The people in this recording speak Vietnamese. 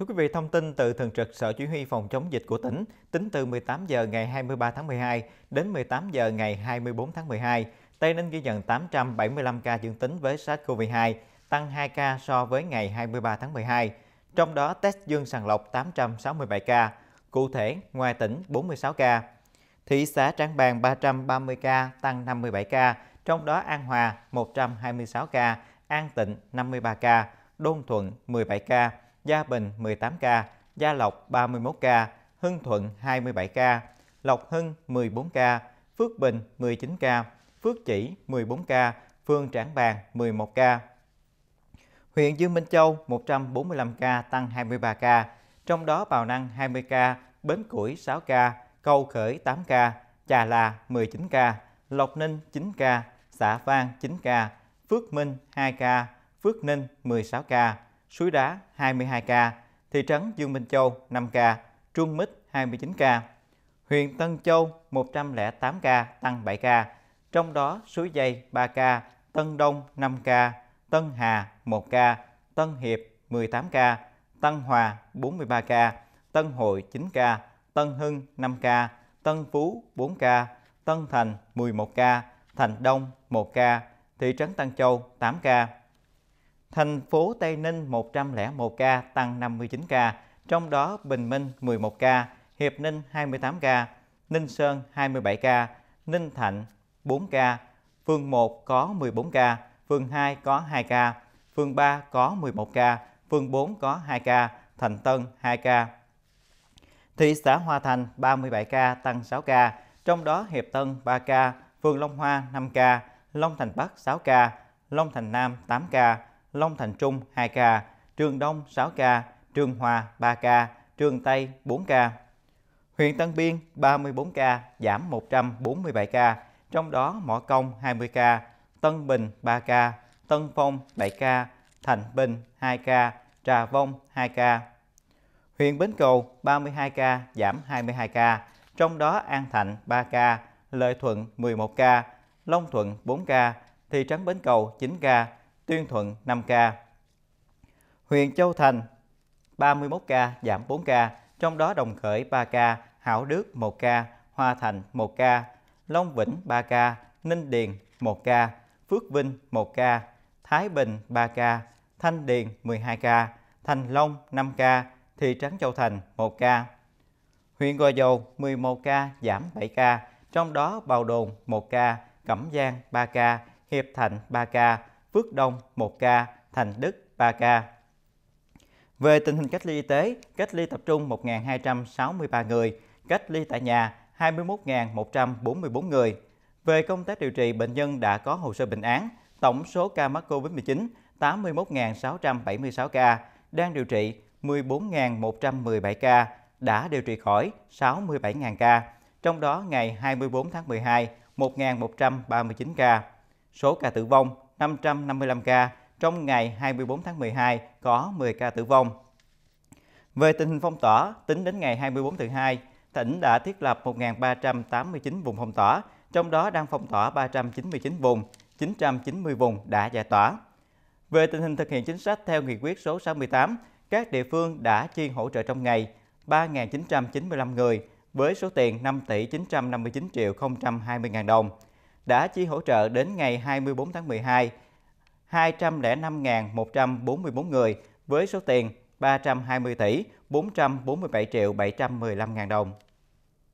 Thưa quý vị, thông tin từ Thường trực Sở Chỉ huy Phòng chống dịch của tỉnh, tính từ 18 giờ ngày 23 tháng 12 đến 18 giờ ngày 24 tháng 12, Tây Ninh ghi nhận 875 ca dương tính với SARS-CoV-2, tăng 2 ca so với ngày 23 tháng 12. Trong đó, test dương sàng lọc 867 ca, cụ thể ngoài tỉnh 46 ca. Thị xã Trảng Bàng 330 ca, tăng 57 ca, trong đó An Hòa 126 ca, An Tịnh 53 ca, Đôn Thuận 17 ca, Gia Bình 18 ca, Gia Lộc 31 ca, Hưng Thuận 27 ca, Lộc Hưng 14 ca, Phước Bình 19 ca, Phước Chỉ 14 ca, Phương Trảng Bàng 11 ca. Huyện Dương Minh Châu 145 ca tăng 23 ca, trong đó Bào Năng 20 ca, Bến Củi 6 ca, Câu Khởi 8 ca, trà Là 19 ca, Lộc Ninh 9 ca, Xã Phan 9 ca, Phước Minh 2 ca, Phước Ninh 16 ca, Suối Đá 22 ca, thị trấn Dương Minh Châu 5 ca, Trung Mít 29 ca, huyện Tân Châu 108 ca, tăng 7 ca, trong đó Suối Dây 3 ca, Tân Đông 5 ca, Tân Hà 1 ca, Tân Hiệp 18 ca, Tân Hòa 43 ca, Tân Hội 9 ca, Tân Hưng 5 ca, Tân Phú 4 ca, Tân Thành 11 ca, Thành Đông 1 ca, thị trấn Tân Châu 8 ca, Thành phố Tây Ninh 101 ca, tăng 59 ca, trong đó Bình Minh 11 ca, Hiệp Ninh 28 ca, Ninh Sơn 27 ca, Ninh Thạnh 4 ca, phường 1 có 14 ca, phường 2 có 2 ca, phường 3 có 11 ca, phường 4 có 2 ca, Thành Tân 2 ca. Thị xã Hòa Thành 37 ca, tăng 6 ca, trong đó Hiệp Tân 3 ca, phường Long Hoa 5 ca, Long Thành Bắc 6 ca, Long Thành Nam 8 ca, Long Thành Trung 2 ca, Trường Đông 6 ca, Trường Hòa 3 ca, Trường Tây 4 ca. Huyện Tân Biên 34 ca, giảm 147 ca, trong đó Mỏ Công 20 ca, Tân Bình 3 ca, Tân Phong 7 ca, Thành Bình 2 ca, Trà Vong 2 ca. Huyện Bến Cầu 32 ca, giảm 22 ca, trong đó An Thạnh 3 ca, Lợi Thuận 11 ca, Long Thuận 4 ca, thị trấn Bến Cầu 9 ca, Tuyên Thuận 5 ca. Huyện Châu Thành 31 ca, giảm 4 ca, trong đó Đồng Khởi 3 ca, Hảo Đức 1 ca, Hoa Thành 1 ca, Long Vĩnh 3 ca, Ninh Điền 1 ca, Phước Vinh 1 ca, Thái Bình 3 ca, Thanh Điền 12 ca, Thành Long 5 ca, thị trấn Châu Thành 1 ca. Huyện Gò Dầu 11 ca, giảm 7 ca, trong đó Bào Đồn 1 ca, Cẩm Giang 3 ca, Hiệp Thành 3 ca, Phước Đông 1 ca, Thành Đức 3 ca. Về tình hình cách ly y tế, cách ly tập trung 1.263 người, cách ly tại nhà 21.144 người. Về công tác điều trị, bệnh nhân đã có hồ sơ bệnh án, tổng số ca mắc COVID-19 81.676 ca, đang điều trị 14.117 ca, đã điều trị khỏi 67.000 ca, trong đó ngày 24 tháng 12 1.139 ca. Số ca tử vong 555 ca, trong ngày 24 tháng 12 có 10 ca tử vong. Về tình hình phong tỏa, tính đến ngày 24 tháng 2, tỉnh đã thiết lập 1.389 vùng phong tỏa, trong đó đang phong tỏa 399 vùng, 990 vùng đã giải tỏa. Về tình hình thực hiện chính sách theo nghị quyết số 68, các địa phương đã chi hỗ trợ trong ngày 3.995 người với số tiền 5 tỷ 959 triệu 020 ngàn đồng đã chi hỗ trợ đến ngày 24 tháng 12 205.144 người với số tiền 320 tỷ 447 triệu 715 ngàn đồng.